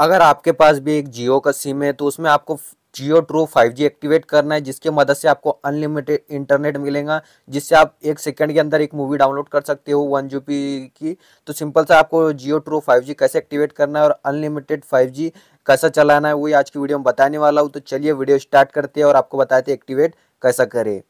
अगर आपके पास भी एक जियो का सिम है तो उसमें आपको जियो ट्रू 5G एक्टिवेट करना है जिसकी मदद से आपको अनलिमिटेड इंटरनेट मिलेगा जिससे आप एक सेकंड के अंदर एक मूवी डाउनलोड कर सकते हो वन जी की तो सिंपल सा आपको जियो ट्रू 5G कैसे एक्टिवेट करना है और अनलिमिटेड 5G कैसा चलाना है वही आज की वीडियो में बताने वाला हूँ तो चलिए वीडियो स्टार्ट करते हैं और आपको बताते एक्टिवेट कैसा करें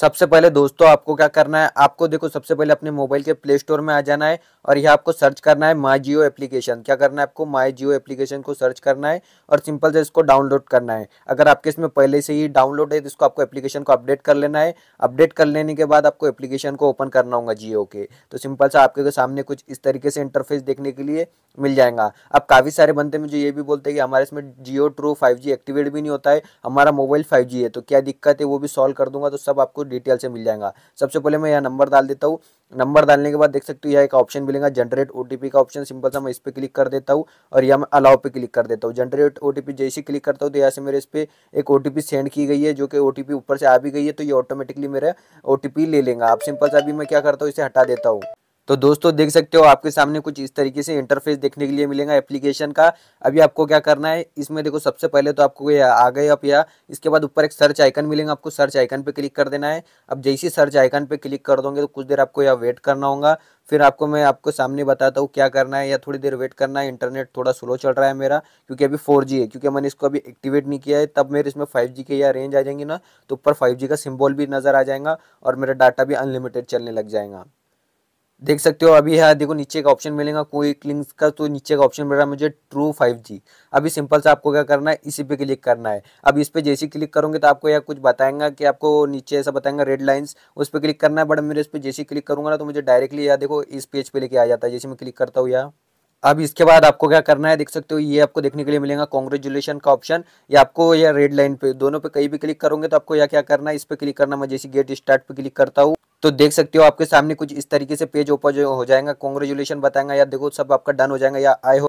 सबसे पहले दोस्तों आपको क्या करना है आपको देखो सबसे पहले अपने मोबाइल के प्ले स्टोर में आ जाना है और यहाँ आपको सर्च करना है माई जियो एप्लीकेशन क्या करना है आपको माई जियो एप्लीकेशन को सर्च करना है और सिंपल से इसको डाउनलोड करना है अगर आपके इसमें पहले से ही डाउनलोड है तो इसको आपको एप्लीकेशन को अपडेट कर लेना है अपडेट कर लेने के बाद आपको एप्लीकेशन को ओपन करना होगा जियो के तो सिंपल से आपके सामने कुछ इस तरीके से इंटरफेस देखने के लिए मिल जाएगा अब काफ़ी सारे बंदे मुझे ये भी बोलते हैं कि हमारे इसमें जियो ट्रू फाइव एक्टिवेट भी नहीं होता है हमारा मोबाइल फाइव है तो क्या दिक्कत है वो भी सॉल्व कर दूंगा तो सब आपको डिटेल से मिल जाएगा सबसे पहले मैं यहाँ नंबर डाल देता हूँ नंबर डालने के बाद देख सकते हो यहाँ एक ऑप्शन मिलेगा जनरेट ओटीपी का ऑप्शन सिंपल सा मैं इस पर क्लिक कर देता हूँ और यहाँ मैं अलाउ पे क्लिक कर देता हूँ जनरेट ओटीपी जैसे क्लिक करता हूँ तो यहाँ से मेरे इस पर एक ओटीपी सेंड की गई है जो कि ओटीपी ऊपर से आ भी गई है तो ये ऑटोमेटिकली मेरा ओटीपी ले लेगा आप सिंपल सा अभी मैं क्या करता हूँ इसे हटा देता हूँ तो दोस्तों देख सकते हो आपके सामने कुछ इस तरीके से इंटरफेस देखने के लिए मिलेगा एप्लीकेशन का अभी आपको क्या करना है इसमें देखो सबसे पहले तो आपको ये आ गए अब या इसके बाद ऊपर एक सर्च आइकन मिलेगा आपको सर्च आइकन पे क्लिक कर देना है अब जैसे सर्च आइकन पे क्लिक कर दोगे तो कुछ देर आपको यह वेट करना होगा फिर आपको मैं आपको सामने बताता हूँ क्या करना है या थोड़ी देर वेट करना है इंटरनेट थोड़ा स्लो चल रहा है मेरा क्योंकि अभी फोर है क्योंकि मैंने इसको अभी एक्टिवेट नहीं किया है तब मेरे इसमें फाइव जी के या रेंज आ जाएंगी ना तो ऊपर फाइव का सिम्बॉल भी नज़र आ जाएगा और मेरा डाटा भी अनलिमिटेड चलने लग जाएगा देख सकते हो अभी यहाँ देखो नीचे का ऑप्शन मिलेगा कोई क्लिंग्स का तो नीचे का ऑप्शन मिल रहा है मुझे ट्रू फाइव जी अभी सिंपल से आपको क्या करना है इसी पे क्लिक करना है अब इस पे जैसे क्लिक करूंगे तो आपको यह कुछ बताएंगा कि आपको नीचे ऐसा बताएंगा रेड लाइंस उस पर क्लिक करना है बट मेरे इस पर जैसे क्लिक करूंगा ना तो मुझे डायरेक्टली या देखो इस पेज पर पे लेके आ जाता है जैसे मैं क्लिक करता हूँ यहाँ अब इसके बाद आपको क्या करना है देख सकते हो ये आपको देखने के लिए मिलेगा कॉन्ग्रेचुलेशन का ऑप्शन या आपको या रेड लाइन पे दोनों पे कहीं भी क्लिक करोगे तो आपको यह क्या करना है इस पर क्लिक करना मैं जैसे गेट स्टार्ट पे क्लिक करता हूँ तो देख सकते हो आपके सामने कुछ इस तरीके से पेज ओपन हो जाएगा कॉन्ग्रेचुलेशन बताएंगे या देखो सब आपका डन हो जाएगा या आई हो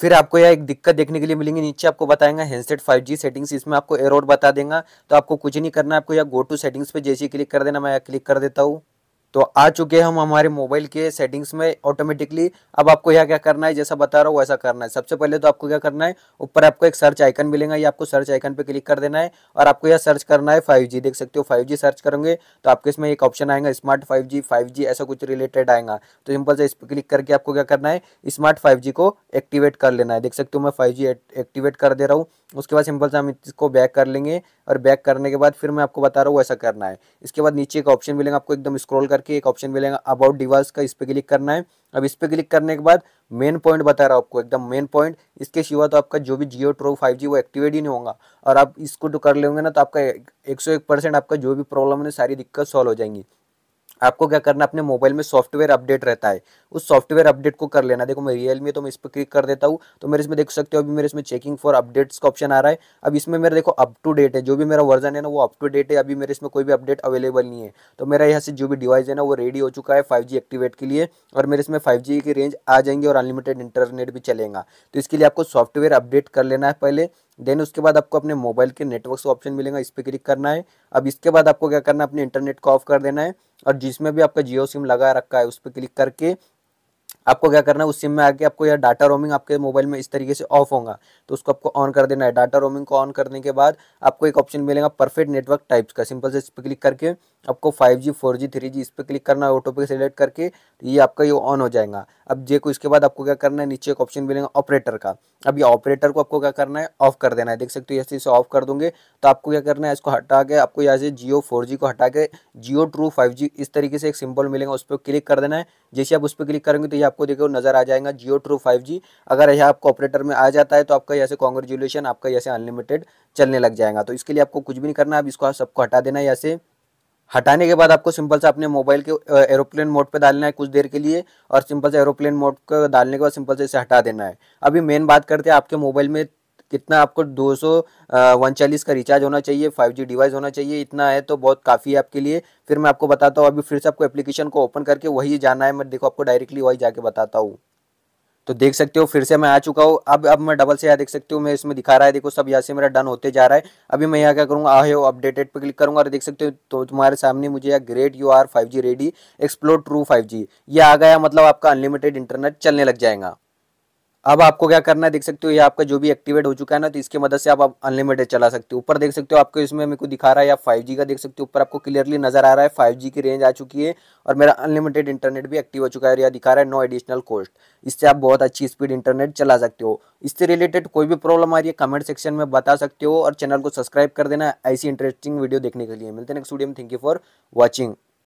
फिर आपको यह एक दिक्कत देखने के लिए मिलेंगे नीचे आपको बताएंगे हैंडसेट 5G सेटिंग्स इसमें आपको एरोड बता देगा तो आपको कुछ नहीं करना आपको या गो टू सेटिंग्स पे जैसे क्लिक कर देना मैं क्लिक कर देता हूँ तो आ चुके हम हमारे मोबाइल के सेटिंग्स में ऑटोमेटिकली अब आपको यहाँ क्या करना है जैसा बता रहा हूँ वैसा करना है सबसे पहले तो आपको क्या करना है ऊपर आपको एक सर्च आइकन मिलेगा ये आपको सर्च आइकन पे क्लिक कर देना है और आपको यह सर्च करना है फाइव जी देख सकते हो फाइव जी सर्च करोगे तो आपके इसमें एक ऑप्शन आएगा smart five G five G ऐसा कुछ रिलेटेड आएगा तो सिंपल से इस पर क्लिक करके आपको क्या करना है स्मार्ट फाइव जी को एक्टिवेट कर लेना है देख सकते हो मैं फाइव जी एक्टिवेट कर दे रहा हूँ उसके बाद सिंपल से हम इसको बैक कर लेंगे और बैक करने के बाद फिर मैं आपको बता रहा हूँ वैसा करना है इसके बाद नीचे एक ऑप्शन मिलेगा आपको एकदम स्क्रॉल करके करके एक ऑप्शन मिलेगा अबाउट डिवाइस का इस पर क्लिक करना है अब इस पर क्लिक करने के बाद मेन पॉइंट बता रहा हूँ आपको एकदम मेन पॉइंट इसके सिवा तो आपका जो भी जियो ट्रो फाइव वो एक्टिवेट ही नहीं होगा और आप इसको तो कर लेंगे ना तो आपका एक आपका जो भी प्रॉब्लम है सारी दिक्कत सॉल्व हो जाएंगी आपको क्या करना अपने मोबाइल में सॉफ्टवेयर अपडेट रहता है उस सॉफ्टवेयर अपडेट को कर लेना देखो मैं रियलमी तो मैं इस पर क्लिक कर देता हूँ तो मेरे इसमें देख सकते हो अभी मेरे इसमें चेकिंग फॉर अपडेट्स का ऑप्शन आ रहा है अब इसमें मेरा देखो अप टू डेट है जो भी मेरा वर्जन है ना वो अप टू डेट है अभी मेरे इसमें कोई भी अपडेट अवेलेबल नहीं है तो मेरा यहाँ से जो भी डिवाइस है ना वो रेडी हो चुका है फाइव एक्टिवेट के लिए और मेरे इसमें फाइव की रेंज आ जाएंगे और अनलिमिटेड इंटरनेट भी चलेगा तो इसके लिए आपको सॉफ्टवेयर अपडेट कर लेना है पहले देन उसके बाद आपको अपने मोबाइल के नेटवर्क से ऑप्शन मिलेगा इस पर क्लिक करना है अब इसके बाद आपको क्या करना है अपने इंटरनेट को ऑफ कर देना है और जिसमें भी आपका जियो सिम लगा रखा है उस पर क्लिक करके आपको क्या करना है उस सिम में आके आपको यह डाटा रोमिंग आपके मोबाइल में इस तरीके से ऑफ होगा तो उसको आपको ऑन कर देना है डाटा रोमिंग को ऑन करने के बाद आपको एक ऑप्शन मिलेगा परफेक्ट नेटवर्क टाइप्स का सिंपल से इस पर क्लिक करके आपको 5G, 4G, 3G इस पर क्लिक करना है ऑटो पे सेलेक्ट करके ये आपका ये ऑन हो जाएगा अब जे को इसके बाद आपको क्या करना है नीचे एक ऑप्शन मिलेगा ऑपरेटर का अब ये ऑपरेटर को आपको क्या करना है ऑफ कर देना है देख सकते हो जैसे इसे ऑफ कर दूंगे तो आपको क्या करना है इसको हटा के आपको यहाँ से जियो फोर को हटा के जियो ट्रू फाइव इस तरीके से एक सिंबल मिलेगा उस पर क्लिक कर देना है जैसे आप उस पर क्लिक करेंगे तो ये आपको देखो नजर आ जाएगा जियो ट्रू फाइव अगर यह आपको ऑपरेटर में आ जाता है तो आपका यहाँ से कॉन्ग्रेचुलेशन आपका यहाँ से अनलिमिटेड चलने लग जाएगा तो इसके लिए आपको कुछ भी नहीं करना आप इसको सबको हटा देना है यहाँ से हटाने के बाद आपको सिंपल से अपने मोबाइल के एरोप्लेन मोड पे डालना है कुछ देर के लिए और सिंपल से एरोप्लेन मोड को डालने के बाद सिंपल से इसे हटा देना है अभी मेन बात करते हैं आपके मोबाइल में कितना आपको दो सौ का रिचार्ज होना चाहिए 5G डिवाइस होना चाहिए इतना है तो बहुत काफ़ी है आपके लिए फिर मैं आपको बताता हूँ अभी फिर से आपको एप्लीकेशन को ओपन करके वही जाना है मैं देखो आपको डायरेक्टली वही जाके बताता हूँ तो देख सकते हो फिर से मैं आ चुका हूँ अब अब मैं डबल से यहाँ देख सकते हो मैं इसमें दिखा रहा है देखो सब यहाँ से मेरा डन होते जा रहा है अभी मैं यहाँ क्या करूँगा आयो अपडेटेड पर क्लिक करूँगा और देख सकते हो तो तुम्हारे सामने मुझे यहाँ great you are five G ready explore true five G ये आ गया मतलब आपका अनलिमिटेड इंटरनेट चलने लग जाएगा अब आपको क्या करना है देख सकते हो ये आपका जो भी एक्टिवेट हो चुका है ना तो इसके मदद से आप अनलिमिटेड चला सकते हो ऊपर देख सकते हो आपको इसमें मेरे को दिखा रहा है या फाइव जी का देख सकते हो ऊपर आपको क्लियरली नजर आ रहा है फाइव जी की रेंज आ चुकी है और मेरा अनलिमिटेड इंटरनेट भी एक्टिव हो चुका है और यह दिखा रहा है नो एडिशनल कॉस्ट इससे आप बहुत अच्छी स्पीड इंटरनेट चला सकते हो इससे रिलेटेड कोई भी प्रॉब्लम आ रही है कमेंट सेक्शन में बता सकते हो और चैनल को सब्सक्राइब कर देना ऐसी इंटरेस्टिंग वीडियो देखने के लिए मिलते हैं नेक्स्ट वीडियो में थैंक यू फॉर वॉचिंग